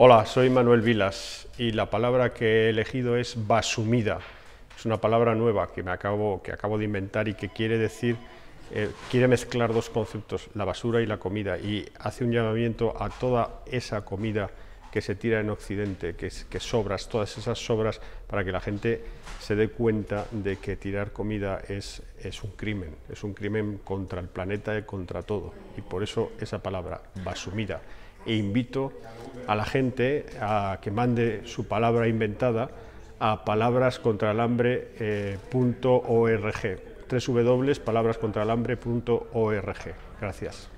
Hola, soy Manuel Vilas y la palabra que he elegido es basumida. Es una palabra nueva que, me acabo, que acabo de inventar y que quiere decir, eh, quiere mezclar dos conceptos, la basura y la comida, y hace un llamamiento a toda esa comida que se tira en Occidente, que, que sobras, todas esas sobras, para que la gente se dé cuenta de que tirar comida es, es un crimen, es un crimen contra el planeta y contra todo. Y por eso esa palabra, basumida e invito a la gente a que mande su palabra inventada a palabrascontralambre.org eh, Gracias.